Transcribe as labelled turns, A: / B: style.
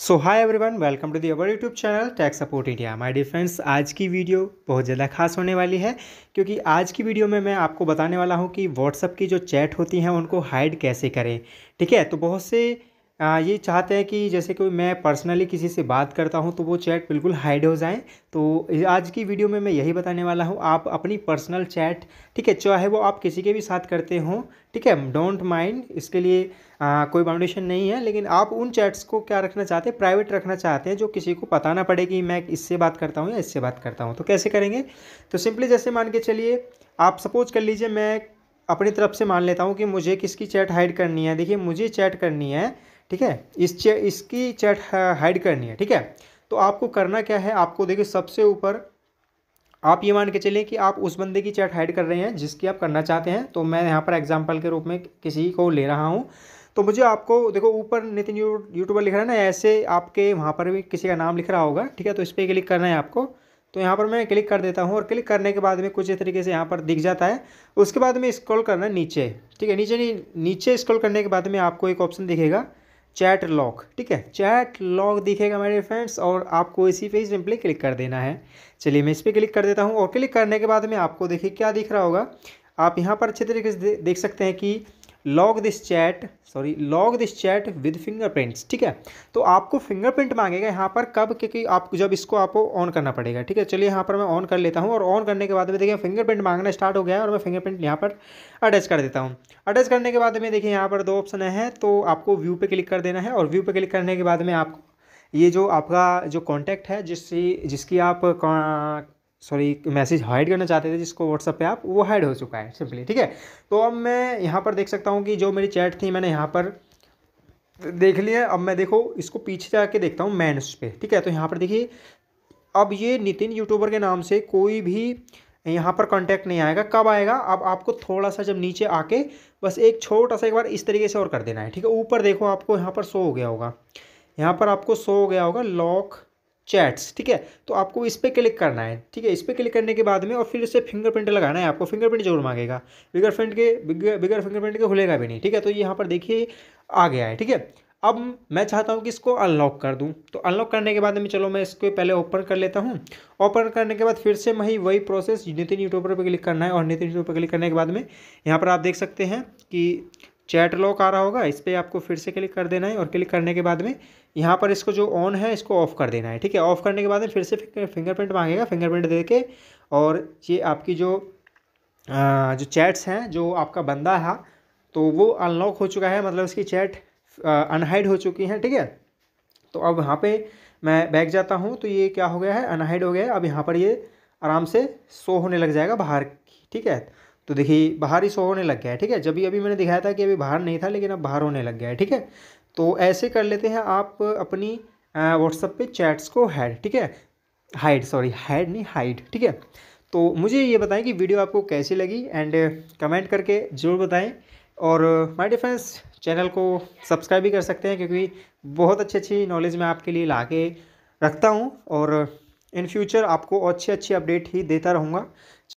A: so hi everyone welcome to the our YouTube channel tax support India my dear friends आज की video बहुत ज़्यादा खास होने वाली है क्योंकि आज की वीडियो में मैं आपको बताने वाला हूँ कि व्हाट्सअप की जो चैट होती हैं उनको हाइड कैसे करें ठीक है तो बहुत से ये चाहते हैं कि जैसे कोई मैं पर्सनली किसी से बात करता हूँ तो वो चैट बिल्कुल हाइड हो जाए तो आज की वीडियो में मैं यही बताने वाला हूँ आप अपनी पर्सनल चैट ठीक है चाहे वो आप किसी के भी साथ करते हो ठीक है डोंट माइंड इसके लिए आ, कोई बाउंडेशन नहीं है लेकिन आप उन चैट्स को क्या रखना चाहते हैं प्राइवेट रखना चाहते हैं जो किसी को पता ना पड़े कि मैं इससे बात करता हूँ या इससे बात करता हूँ तो कैसे करेंगे तो सिंपली जैसे मान के चलिए आप सपोज़ कर लीजिए मैं अपनी तरफ से मान लेता हूँ कि मुझे किसकी चैट हाइड करनी है देखिए मुझे चैट करनी है ठीक है इस चे, इसकी चैट हाइड करनी है ठीक है तो आपको करना क्या है आपको देखिए सबसे ऊपर आप ये मान के चलिए कि आप उस बंदे की चैट हाइड कर रहे हैं जिसकी आप करना चाहते हैं तो मैं यहाँ पर एग्जाम्पल के रूप में किसी को ले रहा हूँ तो मुझे आपको देखो ऊपर नितिन यू यूट्यूबर लिख रहा है ना ऐसे आपके वहाँ पर भी किसी का नाम लिख रहा होगा ठीक है तो इस पर क्लिक करना है आपको तो यहाँ पर मैं क्लिक कर देता हूँ और क्लिक करने के बाद में कुछ इस तरीके से यहाँ पर दिख जाता है उसके बाद में स्क्रॉल करना है नीचे ठीक है नीचे नीचे स्क्रॉल करने के बाद में आपको एक ऑप्शन दिखेगा चैट लॉक ठीक है चैट लॉक दिखेगा मेरे फ्रेंड्स और आपको इसी पे सिंपली क्लिक कर देना है चलिए मैं इस पर क्लिक कर देता हूँ और क्लिक करने के बाद में आपको देखिए क्या दिख रहा होगा आप यहाँ पर अच्छे तरीके से देख सकते हैं कि lock this chat sorry lock this chat with fingerprints ठीक है तो आपको फिंगरप्रिंट मांगेगा यहाँ पर कब क्योंकि आप जब इसको आपको ऑन करना पड़ेगा ठीक है चलिए यहाँ पर मैं ऑन कर लेता हूँ और ऑन करने के बाद में देखिए फिंगरप्रिंट मांगना स्टार्ट हो गया है और मैं फिंगरप्रिंट यहाँ पर अटैच कर देता हूँ अटैच करने के बाद में देखिए यहाँ पर दो ऑप्शन है तो आपको व्यू पर क्लिक कर देना है और व्यू पर क्लिक करने के बाद में आपको ये जो आपका जो कॉन्टैक्ट है जिससे जिसकी आप सॉरी मैसेज हाइड करना चाहते थे जिसको व्हाट्सअप पे आप वो हाइड हो चुका है सिंपली ठीक है तो अब मैं यहाँ पर देख सकता हूँ कि जो मेरी चैट थी मैंने यहाँ पर देख लिया अब मैं देखो इसको पीछे जाके देखता हूँ मैंस पे ठीक है तो यहाँ पर देखिए अब ये नितिन यूट्यूबर के नाम से कोई भी यहाँ पर कॉन्टैक्ट नहीं आएगा कब आएगा अब आपको थोड़ा सा जब नीचे आके बस एक छोटा सा एक बार इस तरीके से और कर देना है ठीक है ऊपर देखो आपको यहाँ पर सो हो गया होगा यहाँ पर आपको सो हो गया होगा लॉक चैट्स ठीक है तो आपको इस पर क्लिक करना है ठीक है इस पर क्लिक करने के बाद में और फिर इसे फिंगरप्रिंट लगाना है आपको फिंगरप्रिंट जरूर मांगेगा बिगर फ्रिंट के बिगर बिगर फिंगरप्रिंट के खुलेगा भी नहीं ठीक है तो यहाँ पर देखिए आ गया है ठीक है अब मैं चाहता हूँ कि इसको अनलॉक कर दूँ तो अनलॉक करने के बाद में चलो मैं इसको पहले ओपन कर लेता हूँ ओपन करने के बाद फिर से मैं वही प्रोसेस नितिन यूट्यूबर पर क्लिक करना है और नितिन यूट्यूब पर क्लिक करने के बाद में यहाँ पर आप देख सकते हैं कि चैट लॉक आ रहा होगा इस पर आपको फिर से क्लिक कर देना है और क्लिक करने के बाद में यहाँ पर इसको जो ऑन है इसको ऑफ़ कर देना है ठीक है ऑफ़ करने के बाद में फिर से फिंगरप्रिंट मांगेगा फिंगरप्रिंट दे के और ये आपकी जो आ, जो चैट्स हैं जो आपका बंदा है तो वो अनलॉक हो चुका है मतलब उसकी चैट अनहाइड हो चुकी है ठीक है तो अब यहाँ पे मैं बैग जाता हूँ तो ये क्या हो गया है अनहाइड हो गया है अब यहाँ पर ये आराम से सो होने लग जाएगा बाहर ठीक है तो देखिए बाहर ही शो होने लग गया है ठीक है जब भी अभी मैंने दिखाया था कि अभी बाहर नहीं था लेकिन अब बाहर होने लग गया है ठीक है तो ऐसे कर लेते हैं आप अपनी व्हाट्सअप पे चैट्स को हैड ठीक है हाइड सॉरी हैड नहीं हाइड ठीक है तो मुझे ये बताएं कि वीडियो आपको कैसी लगी एंड कमेंट करके ज़रूर बताएं और माय डिफेंस चैनल को सब्सक्राइब भी कर सकते हैं क्योंकि बहुत अच्छी अच्छी नॉलेज मैं आपके लिए ला के रखता हूँ और इन फ्यूचर आपको अच्छी अच्छी अपडेट ही देता रहूँगा